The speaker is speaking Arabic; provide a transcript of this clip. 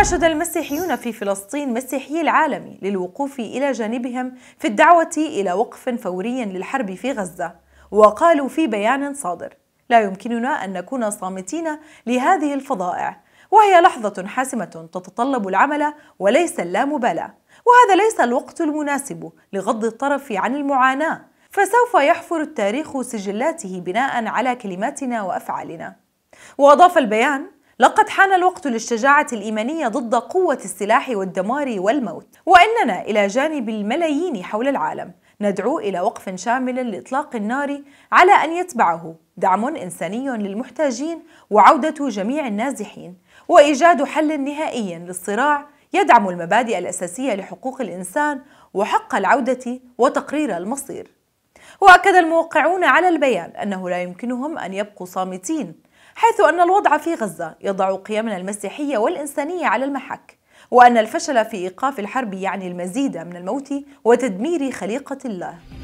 ناشد المسيحيون في فلسطين مسيحيي العالم للوقوف إلى جانبهم في الدعوة إلى وقف فوري للحرب في غزة وقالوا في بيان صادر لا يمكننا أن نكون صامتين لهذه الفظائع وهي لحظة حاسمة تتطلب العمل وليس اللامبالاة وهذا ليس الوقت المناسب لغض الطرف عن المعاناة فسوف يحفر التاريخ سجلاته بناء على كلماتنا وأفعالنا وأضاف البيان لقد حان الوقت للشجاعة الإيمانية ضد قوة السلاح والدمار والموت وإننا إلى جانب الملايين حول العالم ندعو إلى وقف شامل لإطلاق النار على أن يتبعه دعم إنساني للمحتاجين وعودة جميع النازحين وإيجاد حل نهائي للصراع يدعم المبادئ الأساسية لحقوق الإنسان وحق العودة وتقرير المصير وأكد الموقعون على البيان أنه لا يمكنهم أن يبقوا صامتين حيث أن الوضع في غزة يضع قيمنا المسيحية والإنسانية على المحك وأن الفشل في إيقاف الحرب يعني المزيد من الموت وتدمير خليقة الله